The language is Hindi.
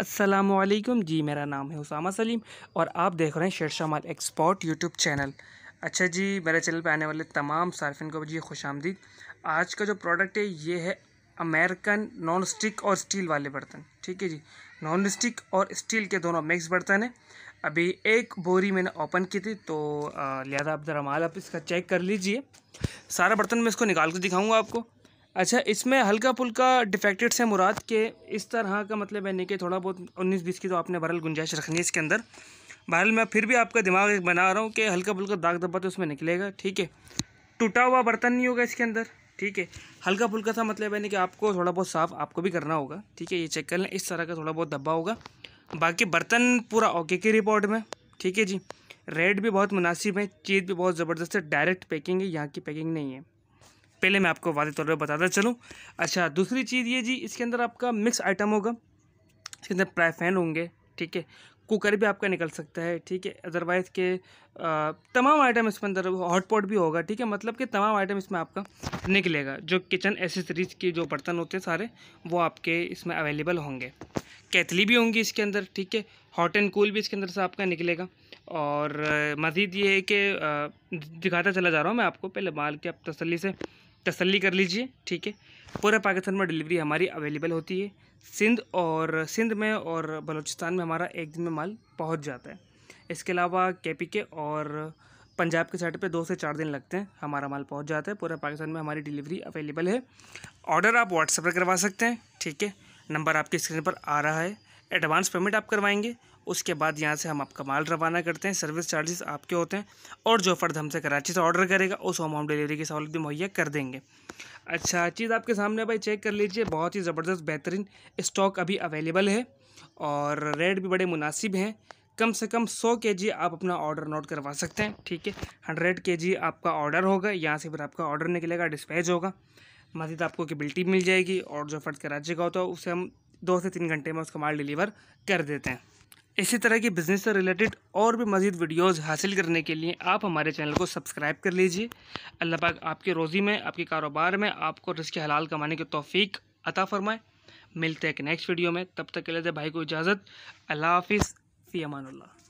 असलकुम जी मेरा नाम है उसामा सलीम और आप देख रहे हैं Shah Mal export YouTube channel अच्छा जी मेरे चैनल पर आने वाले तमाम सार्फिन को जी खुश आमदीद आज का जो प्रोडक्ट है ये है अमेरिकन नॉन स्टिक और स्टील वाले बर्तन ठीक है जी नॉन स्टिक और स्टील के दोनों मिक्स बर्तन हैं अभी एक बोरी मैंने ओपन की थी तो लिहाजा आप ज़रा माल आप इसका चेक कर लीजिए सारा बर्तन मैं इसको निकाल कर दिखाऊँगा आपको अच्छा इसमें हल्का फुल्का डिफेक्टेड से मुराद के इस तरह का मतलब है नहीं कि थोड़ा बहुत उन्नीस बीस की तो आपने बहरल गुंजाइश रखनी है इसके अंदर बहरल मैं फिर भी आपका दिमाग एक बना रहा हूँ कि हल्का फुल्का दाग धब्बा तो उसमें निकलेगा ठीक है टूटा हुआ बर्तन नहीं होगा इसके अंदर ठीक है हल्का फुल्का सा मतलब है कि आपको थोड़ा बहुत साफ़ आपको भी करना होगा ठीक है ये चेक कर लें इस तरह का थोड़ा बहुत धब्बा होगा बाकी बर्तन पूरा ओके की रिपोर्ट में ठीक है जी रेट भी बहुत मुनासिब है चीज़ भी बहुत ज़बरदस्त है डायरेक्ट पैकिंग है यहाँ की पैकिंग नहीं है पहले मैं आपको वादे तौर पर बताता चलूँ अच्छा दूसरी चीज़ ये जी इसके अंदर आपका मिक्स आइटम होगा इसके अंदर प्राइफैन होंगे ठीक है कुकर भी आपका निकल सकता है ठीक है अदरवाइज़ के आ, तमाम आइटम इसके अंदर हॉटपॉट भी होगा ठीक है मतलब कि तमाम आइटम इसमें आपका निकलेगा जो किचन एसेसरीज के जो बर्तन होते हैं सारे वो आपके इसमें अवेलेबल होंगे कैथली भी होंगी इसके अंदर ठीक है हॉट एंड कूल भी इसके अंदर से आपका निकलेगा और मज़ीद ये है कि दिखाता चला जा रहा हूँ मैं आपको पहले माल के आप तसली से तसल्ली कर लीजिए ठीक है पूरे पाकिस्तान में डिलीवरी हमारी अवेलेबल होती है सिंध और सिंध में और बलूचिस्तान में हमारा एक दिन में माल पहुंच जाता है इसके अलावा के पी के और पंजाब के साइड पे दो से चार दिन लगते हैं हमारा माल पहुंच जाता है पूरे पाकिस्तान में हमारी डिलीवरी अवेलेबल है ऑर्डर आप व्हाट्सएप पर करवा सकते हैं ठीक है नंबर आपकी स्क्रीन पर आ रहा है एडवांस पेमेंट आप करवाएंगे उसके बाद यहाँ से हम आपका माल रवाना करते हैं सर्विस चार्जेस आपके होते हैं और जो फर्द हमसे कराची से ऑर्डर करेगा उस होम होम डिलीवरी की सहूलत भी मुहैया कर देंगे अच्छा चीज़ आपके सामने भाई चेक कर लीजिए बहुत ही ज़बरदस्त बेहतरीन स्टॉक अभी अवेलेबल है और रेट भी बड़े मुनासिब हैं कम से कम सौ के जी आप अपना ऑर्डर नोट करवा सकते हैं ठीक है हंड्रेड के जी आपका ऑर्डर होगा यहाँ से फिर आपका ऑर्डर निकलेगा डिस्पैच होगा मजीद आपको केबिलिटी मिल जाएगी और जो फर्द कराची का होता है उसे हम दो से तीन घंटे में उसका माल डिलीवर कर देते हैं इसी तरह की बिज़नेस से रिलेटेड और भी मज़ीद वीडियोज़ हासिल करने के लिए आप हमारे चैनल को सब्सक्राइब कर लीजिए अल्लाह पाक आपकी रोज़ी में आपके कारोबार में आपको रिस्क हलाल कमाने की तोफ़ी अता फरमाए मिलते हैं एक नेक्स्ट वीडियो में तब तक के लिए भाई को इजाज़त अल्लाह हाफिज़ फ़ी अमानुल्ला